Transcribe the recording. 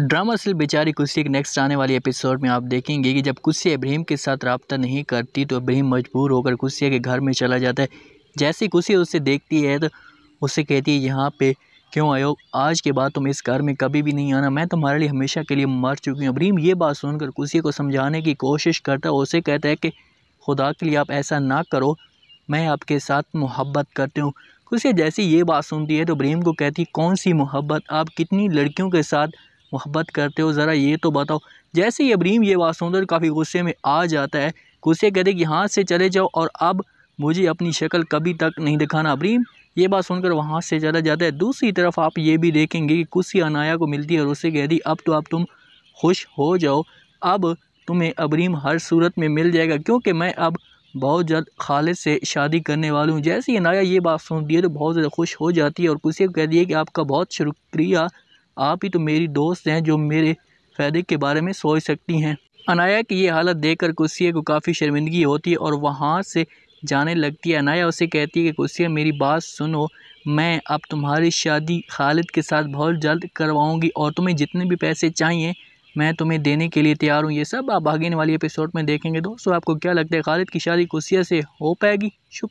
drama सिल बेचारी कुर्सी के नेक्स्ट आने वाले एपिसोड में आप देखेंगे कि जब कुशी इब्राहिम के साथ रबता नहीं करती तो इब्राहिम मजबूर होकर कुशिया के घर में चला जाता है जैसे कुशी उसे देखती है तो उसे कहती है यहाँ पे क्यों आयो आज के बाद तुम इस घर में कभी भी नहीं आना मैं तुम्हारे लिए हमेशा के लिए मर चुकी हूँ इब्राहिम ये बात सुनकर कुशी को समझाने की कोशिश करता है उसे कहता है कि खुदा के लिए आप ऐसा ना करो मैं आपके साथ मोहब्बत करती हूँ कुशी जैसी ये बात सुनती है तो इब्राहिम को कहती कौन सी मोहब्बत आप कितनी लड़कियों के साथ मोहब्बत करते हो ज़रा ये तो बताओ जैसे ही अब्रीम ये बात सुनकर तो काफ़ी गुस्से में आ जाता है गुस्से कहते कि यहाँ से चले जाओ और अब मुझे अपनी शक्ल कभी तक नहीं दिखाना अब्रीम ये बात सुनकर वहाँ से चला जाता है दूसरी तरफ आप ये भी देखेंगे कि कुसी अनाया को मिलती है और उससे कहती अब तो अब तुम खुश हो जाओ अब तुम्हें अब्रीम हर सूरत में मिल जाएगा क्योंकि मैं अब बहुत जल्द खालिद से शादी करने वाली हूँ जैसे ही अनाया ये बात सुनती है तो बहुत ज़्यादा खुश हो जाती है और कुसी को कह दिए कि आपका बहुत शुक्रिया आप ही तो मेरी दोस्त हैं जो मेरे फ़ायदे के बारे में सोच सकती हैं अनाया की ये हालत देखकर कुसिया को काफ़ी शर्मिंदगी होती है और वहाँ से जाने लगती है अनाया उसे कहती है कि कुसिया मेरी बात सुनो मैं अब तुम्हारी शादी खालिद के साथ बहुत जल्द करवाऊँगी और तुम्हें जितने भी पैसे चाहिए मैं तुम्हें देने के लिए तैयार हूँ ये सब आप आगे वाली एपिसोड में देखेंगे दोस्तों आपको क्या लगता है खालिद की शादी कुसिया से हो पाएगी शुक्र